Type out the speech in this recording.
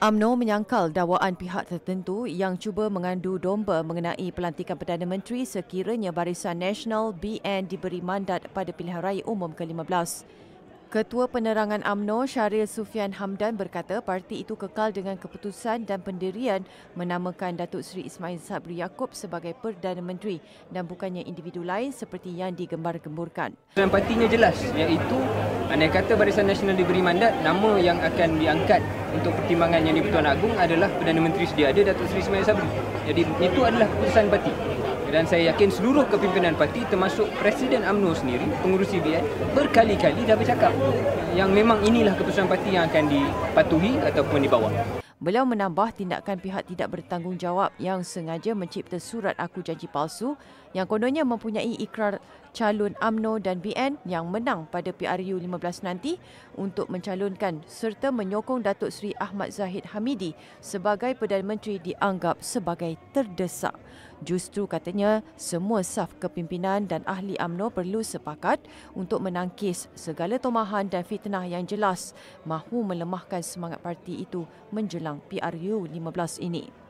UMNO menyangkal dakwaan pihak tertentu yang cuba mengandu domba mengenai pelantikan Perdana Menteri sekiranya Barisan Nasional BN diberi mandat pada pilihan raya umum ke-15. Ketua Penerangan Amno Syaril Sufian Hamdan berkata parti itu kekal dengan keputusan dan pendirian menamakan Datuk Seri Ismail Sabri Yaakob sebagai Perdana Menteri dan bukannya individu lain seperti yang digembar-gemburkan. Dan partinya jelas iaitu Andai kata Barisan Nasional diberi mandat, nama yang akan diangkat untuk pertimbangan yang di-Pertuan Agung adalah Perdana Menteri sedia ada, Datuk Seri Ismail Sabri. Jadi itu adalah keputusan parti. Dan saya yakin seluruh kepimpinan parti termasuk Presiden UMNO sendiri, pengurusi BN, berkali-kali dah bercakap yang memang inilah keputusan parti yang akan dipatuhi ataupun dibawa. Beliau menambah tindakan pihak tidak bertanggungjawab yang sengaja mencipta surat aku janji palsu yang kononnya mempunyai ikrar calon AMNO dan BN yang menang pada PRU 15 nanti untuk mencalonkan serta menyokong Datuk Seri Ahmad Zahid Hamidi sebagai Perdana Menteri dianggap sebagai terdesak. Justru katanya semua saf kepimpinan dan ahli AMNO perlu sepakat untuk menangkis segala tomahan dan fitnah yang jelas mahu melemahkan semangat parti itu menjelang PRU 15 ini.